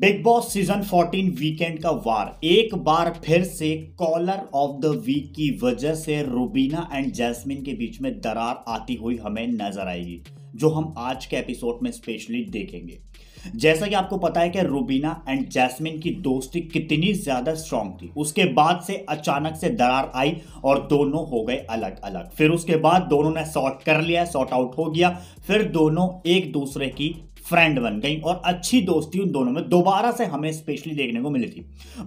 big boss season 14 weekend का वार एक बार फिर से कॉलर ऑफ द वीक की वजह से रूबीना एंड जैस्मिन के बीच में दरार आती हुई हमें नजर आएगी जो हम आज के एपिसोड में स्पेशली देखेंगे जैसा कि आपको पता है कि रूबीना एंड जैस्मिन की दोस्ती कितनी ज्यादा स्ट्रांग थी उसके बाद से अचानक से दरार आई और दोनों हो गए अलग अलग फिर उसके बाद दोनों ने सॉर्ट कर लिया सॉर्ट आउट हो गया फिर दोनों एक दूसरे की फ्रेंड बन गई और अच्छी दोस्ती उन दोनों में दोबारा से हमें स्पेशली देखने को मिली थी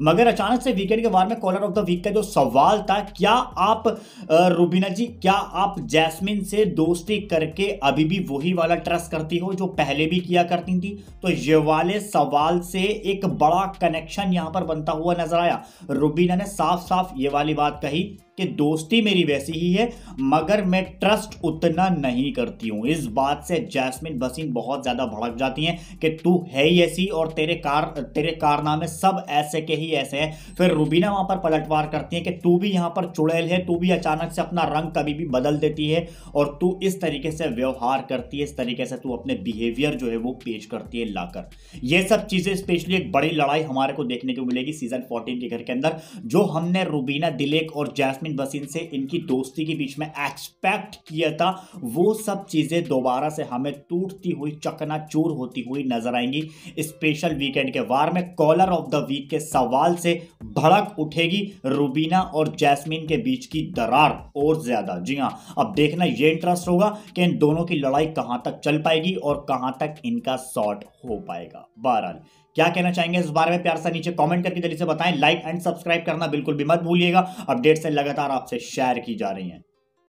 मगर अचानक से वीकेंड के बारे में कॉलर ऑफ द वीक का जो सवाल था क्या आप रूबीना जी क्या आप जैस्मिन से दोस्ती करके अभी भी वही वाला ट्रस्ट करती हो जो पहले भी किया करती थी तो ये वाले सवाल से एक बड़ा कनेक्शन यहां पर बनता हुआ नजर आया रूबीना ने साफ साफ ये वाली बात कही कि दोस्ती मेरी वैसी ही है मगर मैं ट्रस्ट उतना नहीं करती हूँ इस बात से जैस्मिन बसीन बहुत ज़्यादा भड़क जाती हैं कि तू है ही ऐसी और तेरे कार तेरे कारनामे सब ऐसे के ही ऐसे हैं फिर रूबीना वहाँ पर पलटवार करती है कि तू भी यहाँ पर चुड़ैल है तू भी अचानक से अपना रंग कभी भी बदल देती है और तू इस तरीके से व्यवहार करती है इस तरीके से तू अपने बिहेवियर जो है वो पेश करती है लाकर ये सब चीज़ें स्पेशली एक बड़ी लड़ाई हमारे को देखने को मिलेगी सीजन फोर्टीन के घर के अंदर जो हमने रूबीना दिलेक और जैसमिन बसीन से इनकी दोस्ती के बीच में एक्सपेक्ट किया था वो सब चीज़ें दोबारा से हमें टूटती हुई चकना मशहूर होती हुई नजर आएंगी स्पेशल वीकेंड के वार में कॉलर ऑफ द वीक के सवाल से भड़क उठेगी रूबीना और जैस्मिन के बीच की दरार और ज्यादा जी हाँ अब देखना यह इंटरेस्ट होगा कि इन दोनों की लड़ाई कहां तक चल पाएगी और कहां तक इनका शॉर्ट हो पाएगा बहरहाल क्या कहना चाहेंगे इस बारे में प्यार सा नीचे कमेंट करके जल्दी से बताएं लाइक एंड सब्सक्राइब करना बिल्कुल भी मत भूलिएगा अपडेट्स लगातार आपसे शेयर की जा रही हैं